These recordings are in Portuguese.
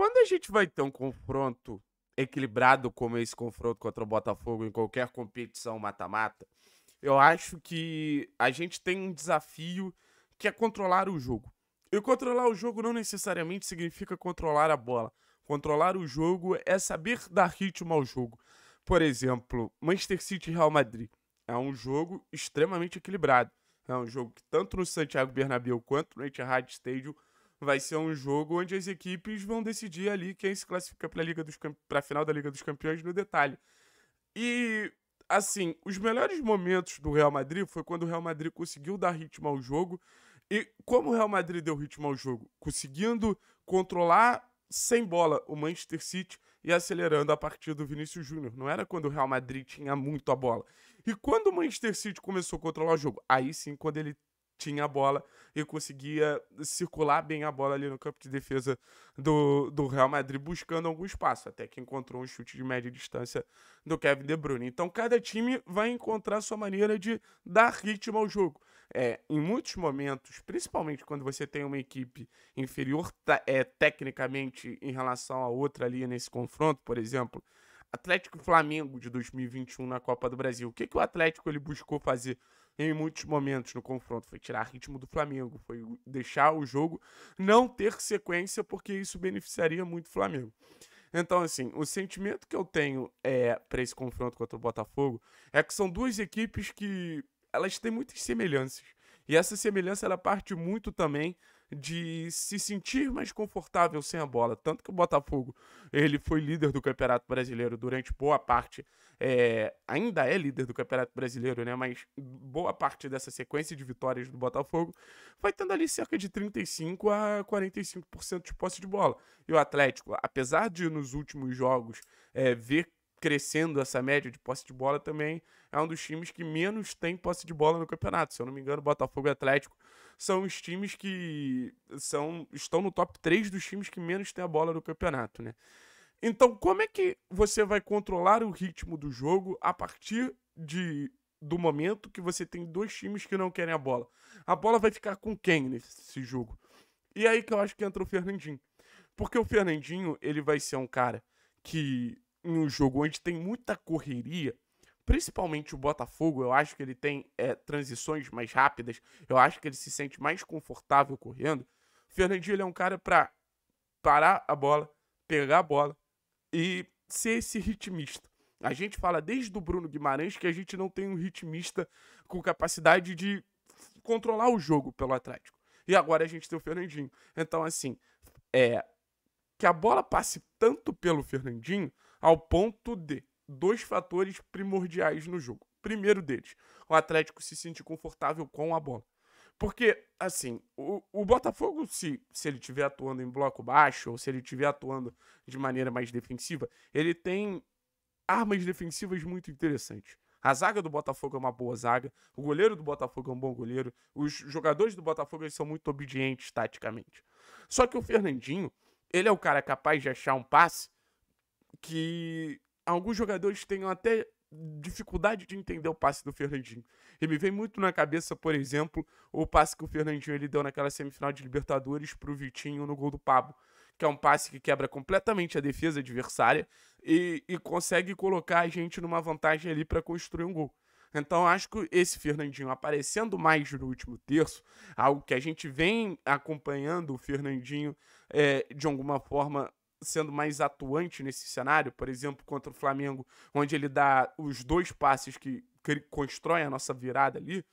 Quando a gente vai ter um confronto equilibrado como esse confronto contra o Botafogo em qualquer competição mata-mata, eu acho que a gente tem um desafio que é controlar o jogo. E controlar o jogo não necessariamente significa controlar a bola. Controlar o jogo é saber dar ritmo ao jogo. Por exemplo, Manchester City e Real Madrid. É um jogo extremamente equilibrado. É um jogo que tanto no Santiago Bernabéu quanto no Etihad Stadium vai ser um jogo onde as equipes vão decidir ali quem se classifica para a final da Liga dos Campeões no detalhe. E assim, os melhores momentos do Real Madrid foi quando o Real Madrid conseguiu dar ritmo ao jogo. E como o Real Madrid deu ritmo ao jogo? Conseguindo controlar sem bola o Manchester City e acelerando a partida do Vinícius Júnior. Não era quando o Real Madrid tinha muito a bola. E quando o Manchester City começou a controlar o jogo? Aí sim, quando ele tinha a bola e conseguia circular bem a bola ali no campo de defesa do, do Real Madrid, buscando algum espaço, até que encontrou um chute de média distância do Kevin De Bruyne. Então, cada time vai encontrar sua maneira de dar ritmo ao jogo. É, em muitos momentos, principalmente quando você tem uma equipe inferior é, tecnicamente em relação a outra ali nesse confronto, por exemplo, Atlético Flamengo de 2021 na Copa do Brasil. O que, que o Atlético ele buscou fazer? em muitos momentos no confronto. Foi tirar ritmo do Flamengo, foi deixar o jogo não ter sequência, porque isso beneficiaria muito o Flamengo. Então, assim, o sentimento que eu tenho é, para esse confronto contra o Botafogo é que são duas equipes que elas têm muitas semelhanças. E essa semelhança ela parte muito também de se sentir mais confortável sem a bola. Tanto que o Botafogo ele foi líder do Campeonato Brasileiro durante boa parte é, ainda é líder do Campeonato Brasileiro, né? Mas boa parte dessa sequência de vitórias do Botafogo vai tendo ali cerca de 35 a 45% de posse de bola. E o Atlético, apesar de nos últimos jogos é, ver crescendo essa média de posse de bola também é um dos times que menos tem posse de bola no campeonato. Se eu não me engano, Botafogo e Atlético são os times que são, estão no top 3 dos times que menos tem a bola no campeonato, né? Então, como é que você vai controlar o ritmo do jogo a partir de do momento que você tem dois times que não querem a bola? A bola vai ficar com quem nesse jogo? E aí que eu acho que entra o Fernandinho. Porque o Fernandinho, ele vai ser um cara que em um jogo onde tem muita correria, principalmente o Botafogo, eu acho que ele tem é, transições mais rápidas, eu acho que ele se sente mais confortável correndo. O Fernandinho ele é um cara para parar a bola, pegar a bola, e ser esse ritmista. A gente fala desde o Bruno Guimarães que a gente não tem um ritmista com capacidade de controlar o jogo pelo Atlético. E agora a gente tem o Fernandinho. Então, assim, é que a bola passe tanto pelo Fernandinho ao ponto de dois fatores primordiais no jogo. Primeiro deles, o Atlético se sente confortável com a bola. Porque, assim, o, o Botafogo, se, se ele estiver atuando em bloco baixo, ou se ele estiver atuando de maneira mais defensiva, ele tem armas defensivas muito interessantes. A zaga do Botafogo é uma boa zaga, o goleiro do Botafogo é um bom goleiro, os jogadores do Botafogo eles são muito obedientes taticamente. Só que o Fernandinho, ele é o cara capaz de achar um passe que alguns jogadores tenham até dificuldade de entender o passe do Fernandinho. E me vem muito na cabeça, por exemplo, o passe que o Fernandinho ele deu naquela semifinal de Libertadores pro Vitinho no gol do Pablo, que é um passe que quebra completamente a defesa adversária e, e consegue colocar a gente numa vantagem ali para construir um gol. Então acho que esse Fernandinho aparecendo mais no último terço, algo que a gente vem acompanhando o Fernandinho é, de alguma forma sendo mais atuante nesse cenário, por exemplo, contra o Flamengo, onde ele dá os dois passes que, que a nossa virada ali,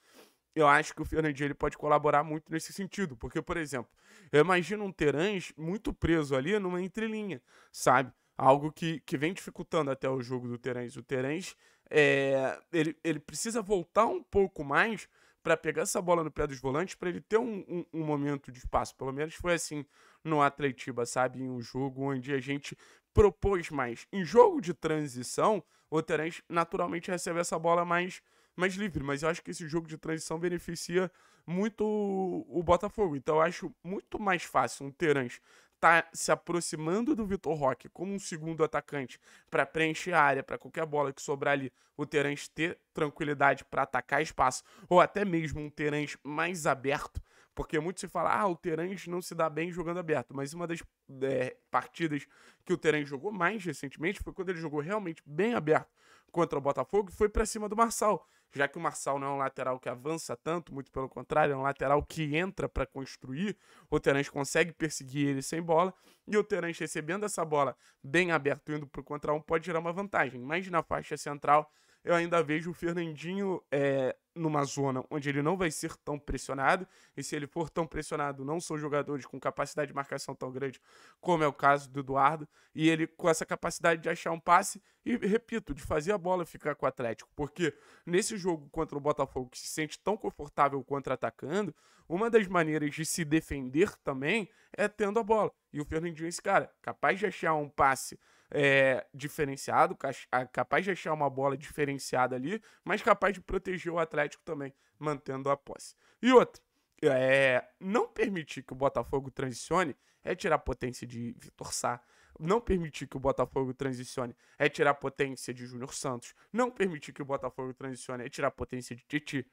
eu acho que o Fernandinho ele pode colaborar muito nesse sentido. Porque, por exemplo, eu imagino um Terãs muito preso ali numa entrelinha, sabe? Algo que, que vem dificultando até o jogo do Terãs. O Terãs, é, ele, ele precisa voltar um pouco mais para pegar essa bola no pé dos volantes, para ele ter um, um, um momento de espaço. Pelo menos foi assim no Atletiba, sabe? Em um jogo onde a gente propôs mais. Em jogo de transição, o Terence naturalmente recebe essa bola mais, mais livre, mas eu acho que esse jogo de transição beneficia muito o, o Botafogo. Então eu acho muito mais fácil um Terence tá se aproximando do Vitor Roque como um segundo atacante para preencher a área, para qualquer bola que sobrar ali, o Terence ter tranquilidade para atacar espaço, ou até mesmo um Terence mais aberto porque muito se fala, ah, o Terãs não se dá bem jogando aberto. Mas uma das é, partidas que o Terãs jogou mais recentemente foi quando ele jogou realmente bem aberto contra o Botafogo e foi para cima do Marçal. Já que o Marçal não é um lateral que avança tanto, muito pelo contrário, é um lateral que entra para construir. O Terãs consegue perseguir ele sem bola. E o Terãs recebendo essa bola bem aberto, indo para o contra um, pode gerar uma vantagem. Mas na faixa central, eu ainda vejo o Fernandinho é, numa zona onde ele não vai ser tão pressionado, e se ele for tão pressionado, não são jogadores com capacidade de marcação tão grande como é o caso do Eduardo, e ele com essa capacidade de achar um passe e, repito, de fazer a bola ficar com o Atlético, porque nesse jogo contra o Botafogo, que se sente tão confortável contra-atacando, uma das maneiras de se defender também é tendo a bola. E o Fernandinho é esse cara, capaz de achar um passe é, diferenciado, ah, capaz de achar uma bola diferenciada ali, mas capaz de proteger o Atlético também, mantendo a posse. E outra, é, não permitir que o Botafogo transicione é tirar a potência de Vitor Sá. Não permitir que o Botafogo transicione é tirar a potência de Júnior Santos. Não permitir que o Botafogo transicione é tirar a potência de Titi.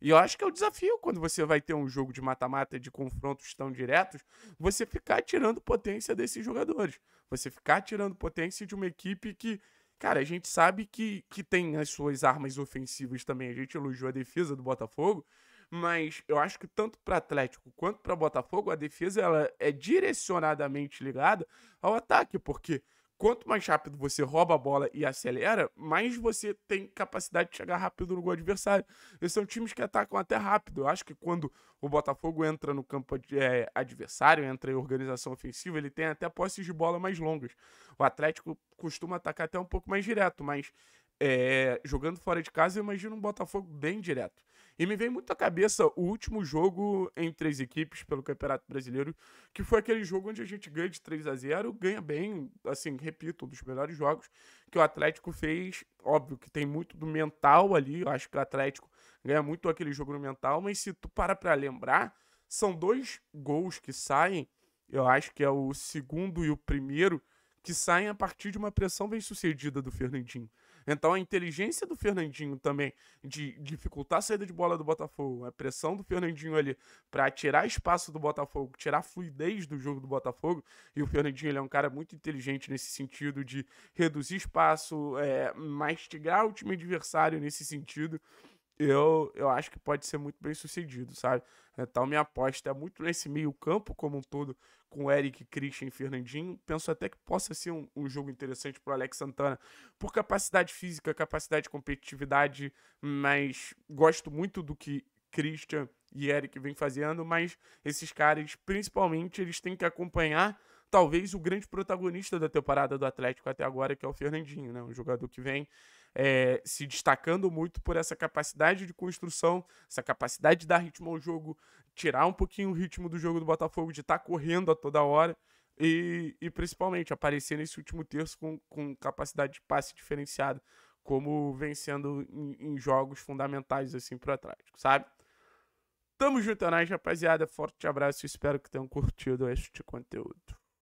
E eu acho que é o desafio quando você vai ter um jogo de mata-mata de confrontos tão diretos, você ficar tirando potência desses jogadores. Você ficar tirando potência de uma equipe que, cara, a gente sabe que, que tem as suas armas ofensivas também. A gente elogiou a defesa do Botafogo, mas eu acho que tanto para Atlético quanto para Botafogo, a defesa ela é direcionadamente ligada ao ataque, porque quanto mais rápido você rouba a bola e acelera, mais você tem capacidade de chegar rápido no gol adversário. Esses são times que atacam até rápido. Eu acho que quando o Botafogo entra no campo é, adversário, entra em organização ofensiva, ele tem até posses de bola mais longas. O Atlético costuma atacar até um pouco mais direto, mas é, jogando fora de casa, eu imagino um Botafogo bem direto. E me vem muito à cabeça o último jogo entre as equipes pelo Campeonato Brasileiro, que foi aquele jogo onde a gente ganha de 3 a 0 ganha bem, assim, repito, um dos melhores jogos que o Atlético fez. Óbvio que tem muito do mental ali, eu acho que o Atlético ganha muito aquele jogo no mental, mas se tu para pra lembrar, são dois gols que saem, eu acho que é o segundo e o primeiro, que saem a partir de uma pressão bem sucedida do Fernandinho. Então a inteligência do Fernandinho também de dificultar a saída de bola do Botafogo, a pressão do Fernandinho ali para tirar espaço do Botafogo, tirar fluidez do jogo do Botafogo, e o Fernandinho ele é um cara muito inteligente nesse sentido de reduzir espaço, é, mastigar o time adversário nesse sentido. Eu, eu acho que pode ser muito bem sucedido, sabe? Então minha aposta é muito nesse meio campo como um todo, com Eric, Christian e Fernandinho. Penso até que possa ser um, um jogo interessante para Alex Santana por capacidade física, capacidade de competitividade, mas gosto muito do que Christian e Eric vem fazendo, mas esses caras, principalmente, eles têm que acompanhar talvez o grande protagonista da temporada do Atlético até agora, que é o Fernandinho, né? Um jogador que vem é, se destacando muito por essa capacidade de construção, essa capacidade de dar ritmo ao jogo, tirar um pouquinho o ritmo do jogo do Botafogo, de estar tá correndo a toda hora. E, e, principalmente aparecer nesse último terço com, com capacidade de passe diferenciada, como vencendo em, em jogos fundamentais assim para Atlético, sabe? Tamo junto, né, rapaziada. Forte abraço. Espero que tenham curtido este conteúdo.